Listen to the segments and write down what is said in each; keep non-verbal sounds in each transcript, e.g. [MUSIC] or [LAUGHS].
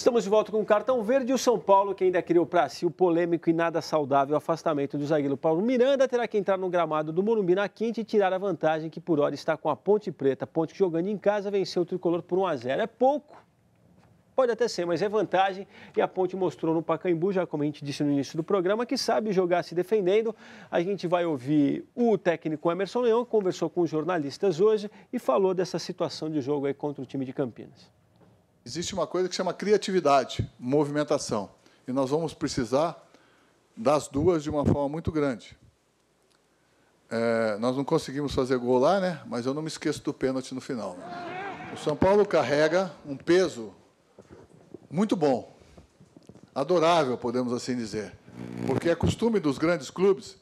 Estamos de volta com o cartão verde o São Paulo, que ainda criou para si o polêmico e nada saudável afastamento do zagueiro Paulo Miranda, terá que entrar no gramado do Morumbi na quinta e tirar a vantagem que por hora está com a Ponte Preta. Ponte jogando em casa venceu o Tricolor por 1 a 0. É pouco, Pode até ser, mas é vantagem. E a Ponte mostrou no Pacaembu, já como a gente disse no início do programa, que sabe jogar se defendendo. A gente vai ouvir o técnico Emerson Leão, que conversou com os jornalistas hoje e falou dessa situação de jogo aí contra o time de Campinas. Existe uma coisa que chama criatividade, movimentação. E nós vamos precisar das duas de uma forma muito grande. É, nós não conseguimos fazer gol lá, né? mas eu não me esqueço do pênalti no final. Né? O São Paulo carrega um peso muito bom, adorável, podemos assim dizer, porque é costume dos grandes clubes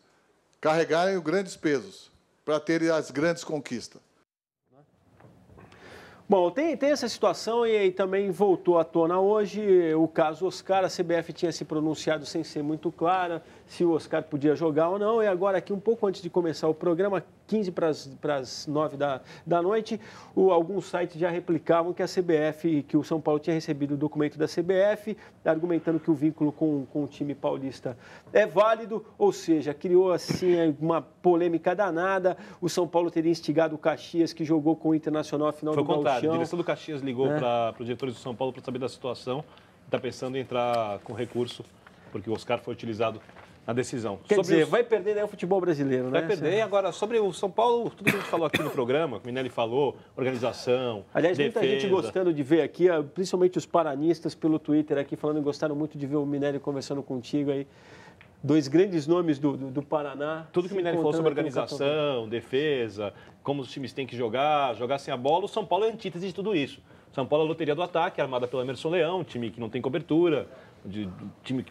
carregarem os grandes pesos para terem as grandes conquistas. Bom, tem, tem essa situação e, e também voltou à tona hoje o caso Oscar. A CBF tinha se pronunciado sem ser muito clara se o Oscar podia jogar ou não. E agora, aqui um pouco antes de começar o programa, 15 para as 9 da, da noite. O, alguns sites já replicavam que a CBF, que o São Paulo tinha recebido o documento da CBF, argumentando que o vínculo com, com o time paulista é válido, ou seja, criou assim uma polêmica danada. O São Paulo teria instigado o Caxias, que jogou com o Internacional a final Foi do contrário. Gauchão. A direção do Caxias ligou é. para os diretores do São Paulo para saber da situação. Está pensando em entrar com recurso, porque o Oscar foi utilizado a decisão. Quer sobre dizer, os... vai perder né, o futebol brasileiro, né? Vai perder. Agora, sobre o São Paulo, tudo que a gente falou aqui no programa, que o Minelli falou, organização, Aliás, defesa. muita gente gostando de ver aqui, principalmente os paranistas pelo Twitter aqui, falando que gostaram muito de ver o Minelli conversando contigo aí dois grandes nomes do, do, do Paraná. Tudo que o Minelli falou sobre organização, defesa, como os times têm que jogar, jogar sem a bola, o São Paulo é antítese de tudo isso. São Paulo é a loteria do ataque, armada pelo Emerson Leão, time que não tem cobertura, de, de time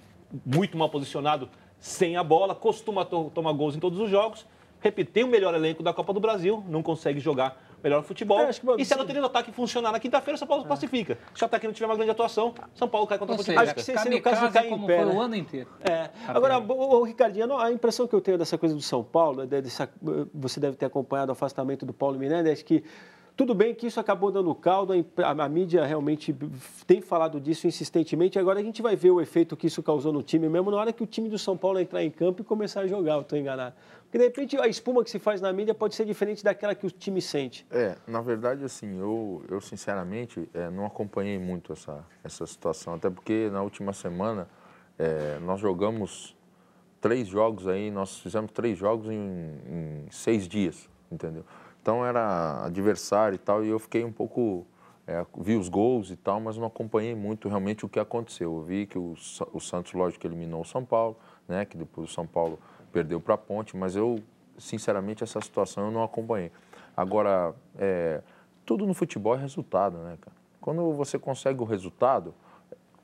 muito mal posicionado sem a bola, costuma to tomar gols em todos os jogos, repetir o melhor elenco da Copa do Brasil, não consegue jogar melhor futebol. É, que, e se a loteria do ataque funcionar na quinta-feira, o São Paulo é. classifica. Se o ataque não tiver uma grande atuação, São Paulo cai contra Ou o Botafogo. Acho que seria se o caso de cair em pé. Foi né? o ano inteiro. É. Agora, o, o Ricardinho, a impressão que eu tenho dessa coisa do São Paulo, né, dessa, eh, você deve ter acompanhado o afastamento do Paulo Miranda, acho é que tudo bem que isso acabou dando caldo, a, mídia realmente tem falado disso insistentemente. Agora a gente vai ver o efeito que isso causou no time mesmo na hora que o time do São Paulo entrar em campo e começar a jogar, eu estou enganado. Porque de repente a espuma que se faz na mídia pode ser diferente daquela que o time sente. É, na verdade, assim, eu, eu sinceramente é, não acompanhei muito essa, essa situação, até porque na última semana é, nós jogamos três jogos aí, nós fizemos três jogos em, em seis dias, entendeu? Então era adversário e tal, e eu fiquei um pouco. É, vi os gols e tal, mas não acompanhei muito realmente o que aconteceu. Eu vi que o, o Santos, lógico, eliminou o São Paulo, né, que depois o São Paulo perdeu para a Ponte, mas eu, sinceramente, essa situação eu não acompanhei. Agora, é, tudo no futebol é resultado, né, cara? Quando você consegue o resultado,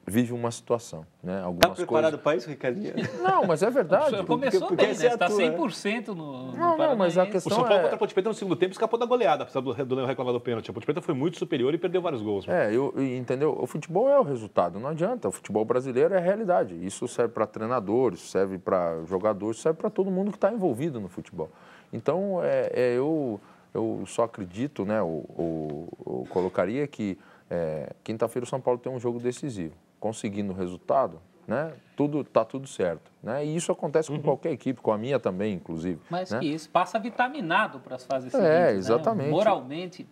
vive uma situação, né? Tá Algumas tá preparado coisas... para isso, Ricardinho? [LAUGHS] Não, mas é verdade. O porque, porque bem, né? Está 100% tá né? no, no Não, não, mas a questão O São Paulo é... contra a Ponte Preta no segundo tempo escapou da goleada, apesar do, do reclamar do pênalti. A Ponte Preta foi muito superior e perdeu vários gols. Né? É, eu, entendeu? O futebol é o resultado, não adianta. O futebol brasileiro é a realidade. Isso serve para treinadores, serve para jogadores, serve para todo mundo que está envolvido no futebol. Então, é, é, eu, eu só acredito, né, eu, eu, eu colocaria que é, quinta-feira o São Paulo tem um jogo decisivo conseguindo o resultado, né? Tudo tá tudo certo, né? E isso acontece com uhum. qualquer equipe, com a minha também, inclusive. Mas né? que isso passa vitaminado para as fases é, seguintes, né? exatamente. Né? Moralmente.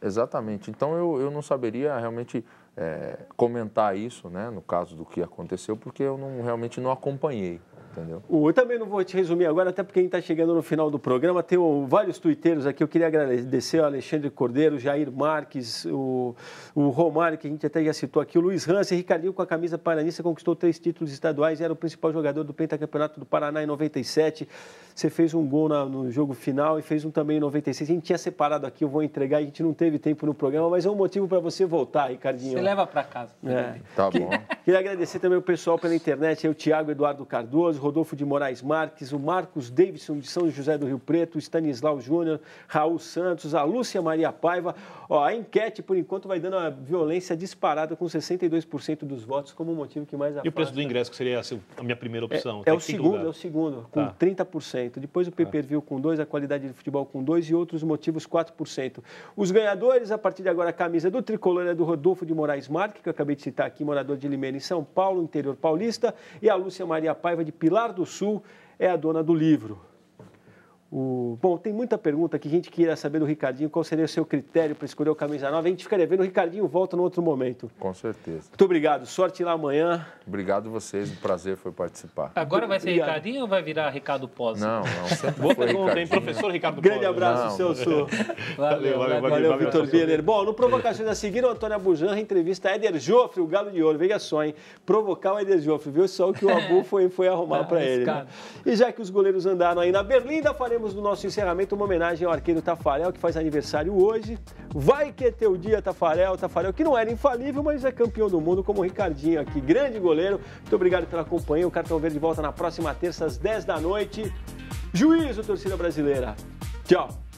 Exatamente. Então eu, eu não saberia realmente é, comentar isso, né? No caso do que aconteceu, porque eu não realmente não acompanhei, Entendeu? Eu também não vou te resumir agora, até porque a gente está chegando no final do programa. Tem vários tuiteiros aqui. Eu queria agradecer o Alexandre Cordeiro, Jair Marques, o, o Romário, que a gente até já citou aqui, o Luiz Hansen, Ricardinho com a camisa paranista, conquistou três títulos estaduais, era o principal jogador do pentacampeonato do Paraná em 97. Você fez um gol na, no jogo final e fez um também em 96. A gente tinha separado aqui, eu vou entregar, a gente não teve tempo no programa, mas é um motivo para você voltar, Ricardinho. Você leva para casa. É. Tá bom. [LAUGHS] Queria agradecer também o pessoal pela internet, o Tiago Eduardo Cardoso, Rodolfo de Moraes Marques, o Marcos Davidson de São José do Rio Preto, o Stanislau Júnior, Raul Santos, a Lúcia Maria Paiva. Ó, a enquete, por enquanto, vai dando uma violência disparada com 62% dos votos como motivo que mais afasta. E o preço do ingresso, que seria a minha primeira é, opção? É, é o segundo, lugar. é o segundo, com tá. 30%. 4%. Depois o é. pay-per-view com 2%, a qualidade do futebol com 2% e outros motivos 4%. Os ganhadores, a partir de agora, a camisa do tricolor é do Rodolfo de Moraes Marques, que eu acabei de citar aqui, morador de Limeira, em São Paulo, interior paulista, e a Lúcia Maria Paiva, de Pilar do Sul, é a dona do livro. O... Bom, tem muita pergunta que a gente queria saber do Ricardinho, qual seria o seu critério para escolher o camisa nova. A gente ficaria vendo, o Ricardinho volta no outro momento. Com certeza. Muito obrigado, sorte lá amanhã. Obrigado vocês, o prazer foi participar. Agora vai ser obrigado. Ricardinho ou vai virar Ricardo Pós? Não, não, sempre Boa [LAUGHS] foi Ricardinho. Tem professor Ricardo Grande abraço, não. seu Sul. [LAUGHS] Valeu, valeu, valeu, valeu, valeu Vitor Biener. Bom, no Provocações a seguir, o Antônio Abujanra entrevista a Eder Joffre, o Galo de Ouro. Veja só, hein? Provocar o Eder Joffre, viu só o que o [LAUGHS] Abu foi, foi arrumar tá para ele. Né? E já que os goleiros andaram aí na Berlinda, faremos fazemos no nosso encerramento uma homenagem ao arqueiro Tafarel, que faz aniversário hoje. Vai que é teu dia, Tafarel. Tafarel, que não era infalível, mas é campeão do mundo, como o Ricardinho aqui. Grande goleiro. Muito obrigado pela companhia. O Cartão Verde volta na próxima terça, às 10 da noite. Juízo, torcida brasileira. Tchau.